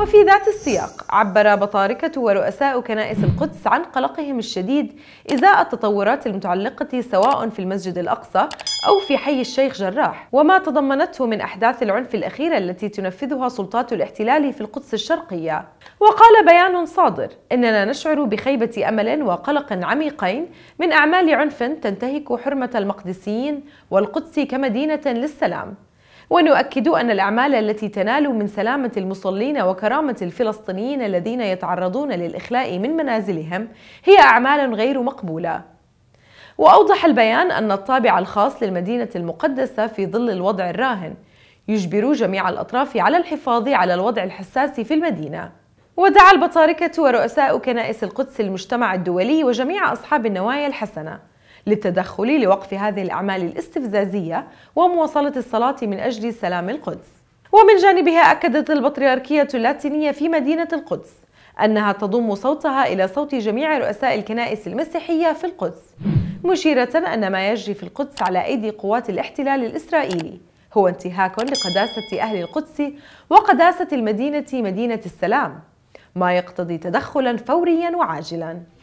وفي ذات السياق عبر بطاركة ورؤساء كنائس القدس عن قلقهم الشديد إزاء التطورات المتعلقة سواء في المسجد الأقصى أو في حي الشيخ جراح وما تضمنته من أحداث العنف الأخيرة التي تنفذها سلطات الاحتلال في القدس الشرقية وقال بيان صادر إننا نشعر بخيبة أمل وقلق عميقين من أعمال عنف تنتهك حرمة المقدسيين والقدس كمدينة للسلام ونؤكد أن الأعمال التي تنال من سلامة المصلين وكرامة الفلسطينيين الذين يتعرضون للإخلاء من منازلهم هي أعمال غير مقبولة وأوضح البيان أن الطابع الخاص للمدينة المقدسة في ظل الوضع الراهن يجبر جميع الأطراف على الحفاظ على الوضع الحساس في المدينة ودعا البطاركة ورؤساء كنائس القدس المجتمع الدولي وجميع أصحاب النوايا الحسنة للتدخل لوقف هذه الأعمال الاستفزازية ومواصلة الصلاة من أجل سلام القدس ومن جانبها أكدت البطريركية اللاتينية في مدينة القدس أنها تضم صوتها إلى صوت جميع رؤساء الكنائس المسيحية في القدس مشيرة أن ما يجري في القدس على أيدي قوات الاحتلال الإسرائيلي هو انتهاك لقداسة أهل القدس وقداسة المدينة مدينة السلام ما يقتضي تدخلا فوريا وعاجلا